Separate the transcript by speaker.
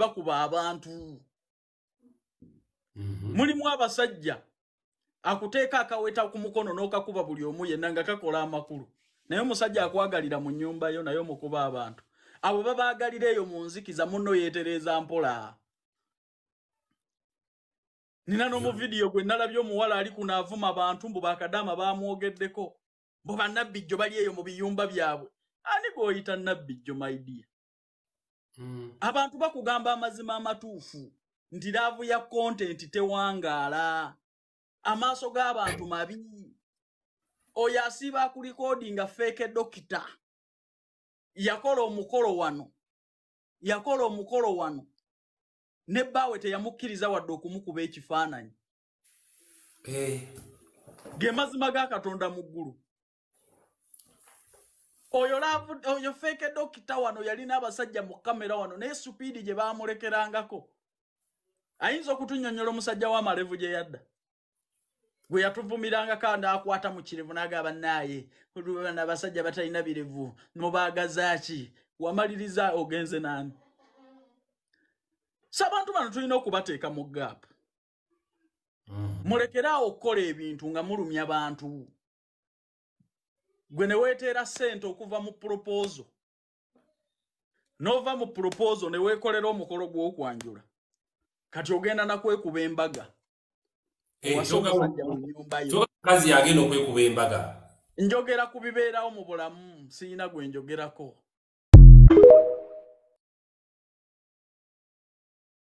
Speaker 1: tebakuba abantu mhm. mulimu abasajja akuteeka akaweta ku mukono n'okakuba buli omu yenna nga kakola amakulu naye omusajja akwagalira mu nnyumba yo naye omukuba abantu abo babaagalira eyo mu nzikiza muno yeetereeza mpola nina n'omuvidiyo gwe nalabye omuwala ali kunaavuma bantu mbu bakadaama baamwogeddeko bwe bannabbijjo bali eyo mu biyumba byabwe ani gwoyita nabbijjo maidiya Mm. abantu bakugamba amazima amatuufu nti laavu ya kontenti tewangaala amaaso g'abantu mabi oyo asiiba akulikoodi nga feeke dokita yakola omukolo wano yakola omukolo wano ne bbaawe teyamukkiriza wadde okumukuba ekifaananyi eh. ge mazima ga katonda mu ggulu oyo oyo feeke dokita wano yalina abasajja mu kamera wano naye supiidi gye baamulekerangako ayinza okutunyonyola omusajja w'amalevu gye yadda gwe yatuvumiranga kandi akwata mu kirevu n'agaba naaye na abasajja batalina birevu nobaagazaaki wamaliriza ogenze nani so abantu bano tulina okubateeka mu gaapa mm. mulekeraawo okukola ebintu nga mulumya bantu gwe neweetera ssente okuva mu proposo nova mu proposo neweekolera omukolo gw'okwanjula kati ogenda nakwekuba embaga eh, kazi yagenda okwekuba embaga njogera ku bibeerawo mu bulamu siyina gwe njogerako